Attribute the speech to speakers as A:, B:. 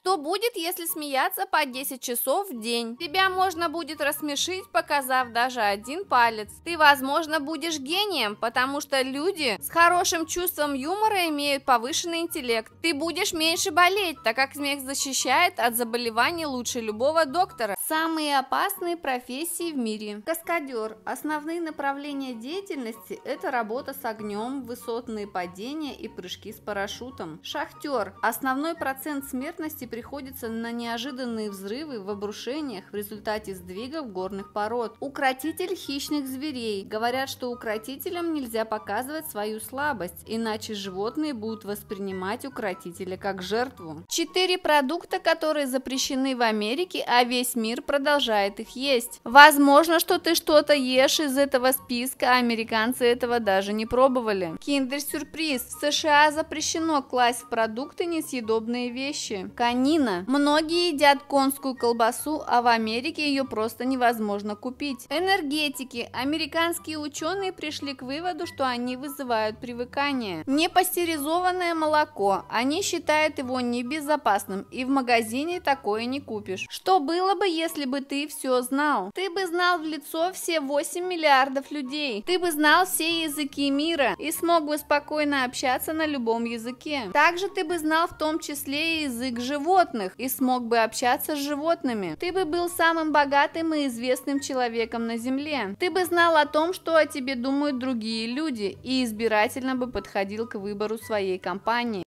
A: Что будет, если смеяться по 10 часов в день? Тебя можно будет рассмешить, показав даже один палец. Ты, возможно, будешь гением, потому что люди с хорошим чувством юмора имеют повышенный интеллект. Ты будешь меньше болеть, так как смех защищает от заболеваний лучше любого доктора. Самые опасные профессии в мире. Каскадер. Основные направления деятельности – это работа с огнем, высотные падения и прыжки с парашютом. Шахтер. Основной процент смертности приходится на неожиданные взрывы в обрушениях в результате сдвигов горных пород. Укротитель хищных зверей. Говорят, что укротителям нельзя показывать свою слабость, иначе животные будут воспринимать укротителя как жертву. Четыре продукта, которые запрещены в Америке, а весь мир мир продолжает их есть. Возможно, что ты что-то ешь из этого списка, а американцы этого даже не пробовали. Киндер-сюрприз. В США запрещено класть в продукты несъедобные вещи. Канина. Многие едят конскую колбасу, а в Америке ее просто невозможно купить. Энергетики. Американские ученые пришли к выводу, что они вызывают привыкание. Непастеризованное молоко. Они считают его небезопасным, и в магазине такое не купишь. Что было бы, если если бы ты все знал. Ты бы знал в лицо все 8 миллиардов людей. Ты бы знал все языки мира и смог бы спокойно общаться на любом языке. Также ты бы знал в том числе и язык животных и смог бы общаться с животными. Ты бы был самым богатым и известным человеком на Земле. Ты бы знал о том, что о тебе думают другие люди и избирательно бы подходил к выбору своей компании.